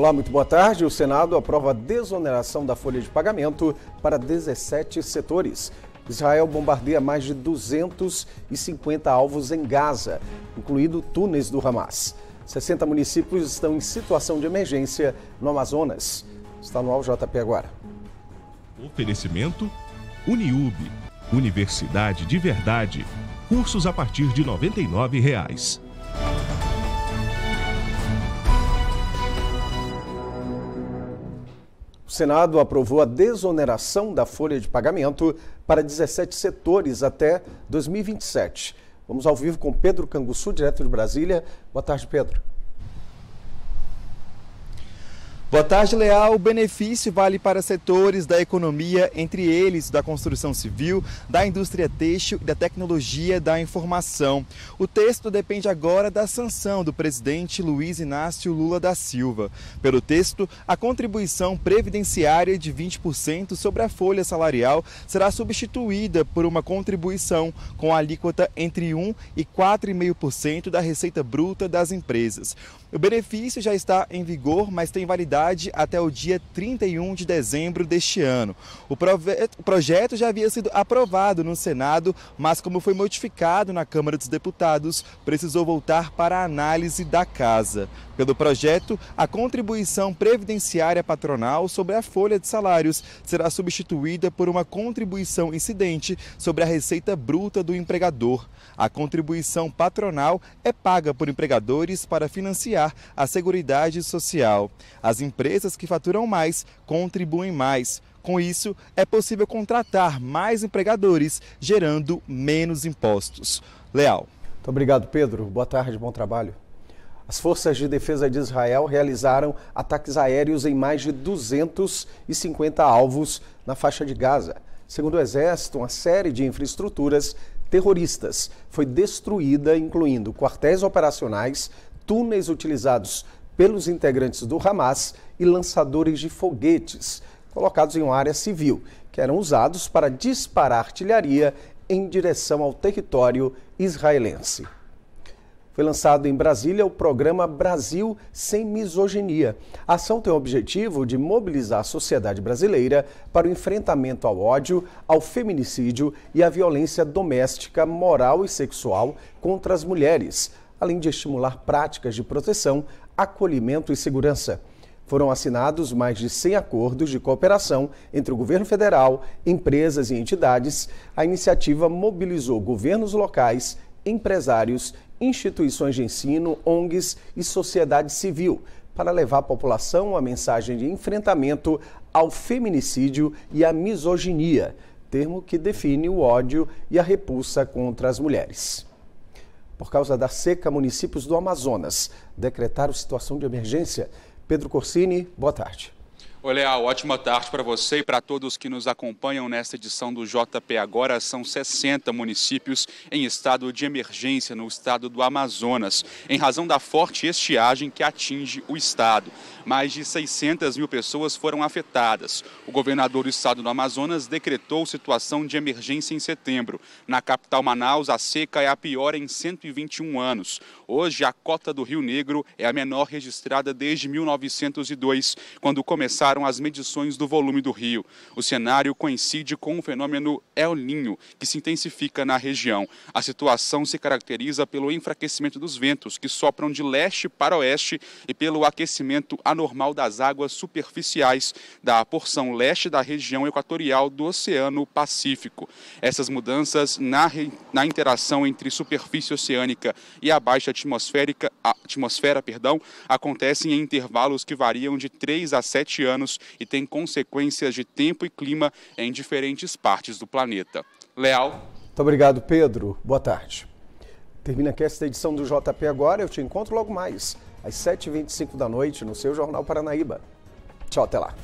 Olá, muito boa tarde. O Senado aprova a desoneração da folha de pagamento para 17 setores. Israel bombardeia mais de 250 alvos em Gaza, incluindo túneis do Hamas. 60 municípios estão em situação de emergência no Amazonas. Está no JP agora. Oferecimento Uniub, Universidade de Verdade. Cursos a partir de R$ 99. Reais. O Senado aprovou a desoneração da folha de pagamento para 17 setores até 2027. Vamos ao vivo com Pedro Canguçu, direto de Brasília. Boa tarde, Pedro. Boa tarde, Leal. O benefício vale para setores da economia, entre eles da construção civil, da indústria têxtil e da tecnologia da informação. O texto depende agora da sanção do presidente Luiz Inácio Lula da Silva. Pelo texto, a contribuição previdenciária de 20% sobre a folha salarial será substituída por uma contribuição com alíquota entre 1 e 4,5% da receita bruta das empresas. O benefício já está em vigor, mas tem validade até o dia 31 de dezembro deste ano. O, o projeto já havia sido aprovado no Senado, mas como foi modificado na Câmara dos Deputados, precisou voltar para a análise da Casa. Pelo projeto, a contribuição previdenciária patronal sobre a folha de salários será substituída por uma contribuição incidente sobre a receita bruta do empregador. A contribuição patronal é paga por empregadores para financiar a Seguridade Social. As empresas que faturam mais contribuem mais. Com isso, é possível contratar mais empregadores, gerando menos impostos. Leal. Muito obrigado, Pedro. Boa tarde, bom trabalho. As forças de defesa de Israel realizaram ataques aéreos em mais de 250 alvos na faixa de Gaza. Segundo o Exército, uma série de infraestruturas terroristas foi destruída, incluindo quartéis operacionais, túneis utilizados pelos integrantes do Hamas e lançadores de foguetes colocados em uma área civil, que eram usados para disparar artilharia em direção ao território israelense. Foi lançado em Brasília o programa Brasil Sem Misoginia. A ação tem o objetivo de mobilizar a sociedade brasileira para o enfrentamento ao ódio, ao feminicídio e à violência doméstica, moral e sexual contra as mulheres, além de estimular práticas de proteção, acolhimento e segurança. Foram assinados mais de 100 acordos de cooperação entre o governo federal, empresas e entidades. A iniciativa mobilizou governos locais, empresários, instituições de ensino, ONGs e sociedade civil para levar à população a mensagem de enfrentamento ao feminicídio e à misoginia, termo que define o ódio e a repulsa contra as mulheres por causa da seca, municípios do Amazonas decretaram situação de emergência. Pedro Corsini, boa tarde. Oi, Leal, ótima tarde para você e para todos que nos acompanham nesta edição do JP Agora. São 60 municípios em estado de emergência no estado do Amazonas, em razão da forte estiagem que atinge o estado. Mais de 600 mil pessoas foram afetadas. O governador do estado do Amazonas decretou situação de emergência em setembro. Na capital Manaus, a seca é a pior em 121 anos. Hoje, a cota do Rio Negro é a menor registrada desde 1902, quando começaram aumentaram as medições do volume do rio. O cenário coincide com o fenômeno El Ninho, que se intensifica na região. A situação se caracteriza pelo enfraquecimento dos ventos, que sopram de leste para oeste, e pelo aquecimento anormal das águas superficiais da porção leste da região equatorial do Oceano Pacífico. Essas mudanças na, re... na interação entre superfície oceânica e a baixa atmosférica, atmosfera perdão, acontecem em intervalos que variam de 3 a 7 anos e tem consequências de tempo e clima em diferentes partes do planeta. Leal. Muito obrigado, Pedro. Boa tarde. Termina aqui esta edição do JP Agora. Eu te encontro logo mais, às 7h25 da noite, no seu Jornal Paranaíba. Tchau, até lá.